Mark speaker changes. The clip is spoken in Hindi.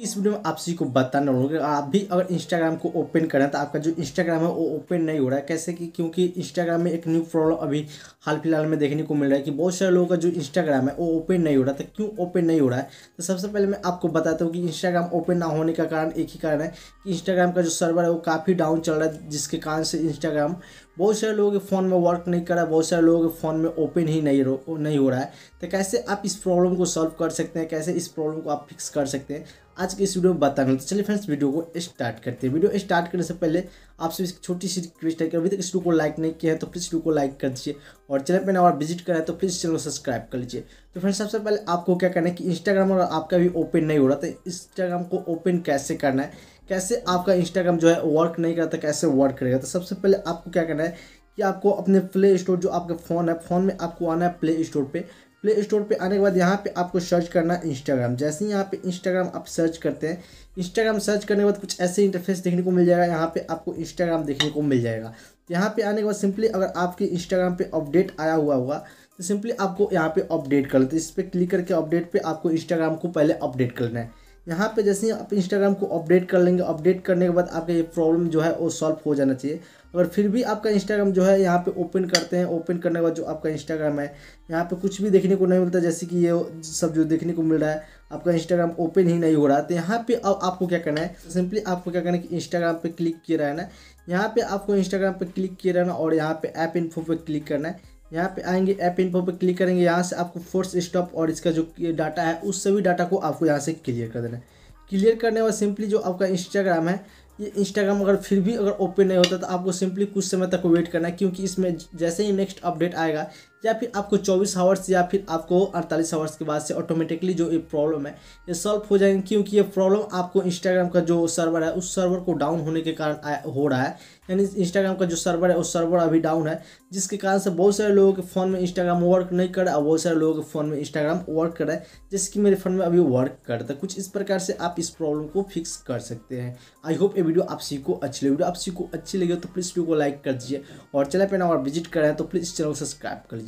Speaker 1: इस वीडियो में आप सभी को बताना वाला हूँ आप भी अगर इंस्टाग्राम को ओपन करें तो आपका जो इंस्टाग्राम है वो ओपन नहीं हो रहा है कैसे कि क्योंकि इंस्टाग्राम में एक न्यू प्रॉब्लम अभी हाल फिलहाल में देखने को मिल रहा है कि बहुत सारे लोगों का जो इंस्टाग्राम है वो ओपन नहीं हो रहा था तो क्यों ओपन नहीं हो रहा है तो सबसे पहले मैं आपको बताता हूँ कि इंस्टाग्राम ओपन ना होने का कारण एक ही कारण है कि इंस्टाग्राम का जो सर्वर है वो काफ़ी डाउन चल रहा है जिसके कारण से इंस्टाग्राम बहुत सारे लोगों के फ़ोन में वर्क नहीं कर रहा है बहुत सारे लोगों के फ़ोन में ओपन ही नहीं नहीं हो रहा है तो कैसे आप इस प्रॉब्लम को सॉल्व कर सकते हैं कैसे इस प्रॉब्लम को आप फिक्स कर सकते हैं आज के इस वीडियो में बताने तो चलिए फ्रेंड्स वीडियो को स्टार्ट करते हैं वीडियो स्टार्ट करने से पहले आपसे एक छोटी सी रिक्वेस्ट है कि अभी तक इस वीडियो को लाइक नहीं किया है तो प्लीज़ वीडियो को लाइक कर दीजिए और चैनल पर नवर विजिट करा है तो प्लीज़ चैनल को सब्सक्राइब कर लीजिए तो फ्रेंड्स सबसे पहले आपको क्या करना है कि इंस्टाग्राम और आपका भी ओपन नहीं हो रहा तो इंस्टाग्राम को ओपन कैसे करना है कैसे आपका इंस्टाग्राम जो है वर्क नहीं करता कैसे वर्क करेगा तो सबसे पहले आपको क्या करना है कि आपको अपने प्ले स्टोर जो आपका फ़ोन है फ़ोन में आपको आना है प्ले स्टोर पे प्ले स्टोर पे आने के बाद यहाँ पे आपको सर्च करना है इंस्टाग्राम जैसे ही यहाँ पे इंस्टाग्राम आप सर्च करते हैं इंस्टाग्राम सर्च करने के बाद कुछ ऐसे इंटरफेस देखने को मिल जाएगा यहाँ पे आपको इंस्टाग्राम देखने को मिल जाएगा तो यहाँ पे आने के बाद सिंपली अगर आपके इंस्टाग्राम पे अपडेट आया हुआ होगा तो सिंपली आपको यहाँ पे अपडेट कर लेते हैं इस पर क्लिक करके अपडेट पर आपको इंस्टाग्राम को पहले अपडेट करना है यहाँ पे जैसे आप इंस्टाग्राम को अपडेट कर लेंगे अपडेट करने के बाद आपका ये प्रॉब्लम जो है वो सॉल्व हो जाना चाहिए अगर फिर भी आपका इंस्टाग्राम जो है यहाँ पे ओपन करते हैं ओपन करने के बाद जो आपका इंस्टाग्राम है यहाँ पे कुछ भी देखने को नहीं मिलता जैसे कि ये सब जो देखने को मिल रहा है आपका इंस्टाग्राम ओपन ही नहीं हो रहा है तो यहाँ पे अब आपको क्या करना है सिंपली आपको क्या करना है कि इंस्टाग्राम पर क्लिक किया रहना है यहाँ पर आपको इंस्टाग्राम पर क्लिक किया रहना और यहाँ पर ऐप इन्फो पर क्लिक करना है यहाँ पे आएंगे ऐप इन्फो पे क्लिक करेंगे यहाँ से आपको फोर्स स्टॉप और इसका जो डाटा है उस सभी डाटा को आपको यहाँ से क्लियर कर देना है क्लियर करने वाला सिंपली जो आपका इंस्टाग्राम है ये इंस्टाग्राम अगर फिर भी अगर ओपन नहीं होता तो आपको सिंपली कुछ समय तक वेट करना है क्योंकि इसमें जैसे ही नेक्स्ट अपडेट आएगा या फिर आपको 24 आवर्स या फिर आपको 48 आवर्स के बाद से ऑटोमेटिकली जो ये प्रॉब्लम है ये सॉल्व हो जाएंगे क्योंकि ये प्रॉब्लम आपको इंस्टाग्राम का जो सर्वर है उस सर्वर को डाउन होने के कारण हो रहा है यानी इंस्टाग्राम का जो सर्वर है उस सर्वर अभी डाउन है जिसके कारण से बहुत सारे लोगों के फ़ोन में इंस्टाग्राम वर्क नहीं कर रहा और बहुत सारे लोगों के फ़ोन में इंस्टाग्राम वर्क कर रहा है जिससे कि मेरे फ़ोन में अभी वर्क करता है कुछ इस प्रकार से आप इस प्रॉब्लम को फिक्स कर सकते हैं आई होप ये वीडियो आप को अच्छी लगी वीडियो आप को अच्छी लगी तो प्लीज़ वीडियो को लाइक कर दीजिए और चैनल पर ना और विजिट करें तो प्लीज़ चैनल को सब्सक्राइब कर लीजिए